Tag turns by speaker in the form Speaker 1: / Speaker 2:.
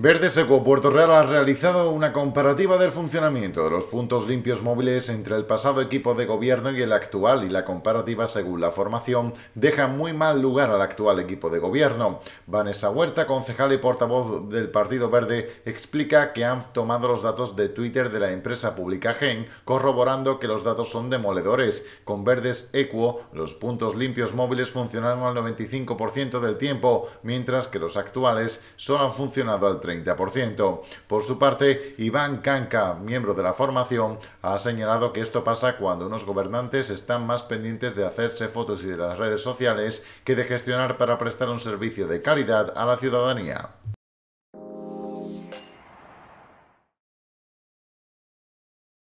Speaker 1: Verdes Seco Puerto Real ha realizado una comparativa del funcionamiento de los puntos limpios móviles entre el pasado equipo de gobierno y el actual y la comparativa según la formación deja muy mal lugar al actual equipo de gobierno. Vanessa Huerta, concejal y portavoz del Partido Verde, explica que han tomado los datos de Twitter de la empresa pública Gen, corroborando que los datos son demoledores. Con Verdes Equo, los puntos limpios móviles funcionaron al 95% del tiempo, mientras que los actuales solo han funcionado al 30%. Por su parte, Iván Canca, miembro de la formación, ha señalado que esto pasa cuando unos gobernantes están más pendientes de hacerse fotos y de las redes sociales que de gestionar para prestar un servicio de calidad a la ciudadanía.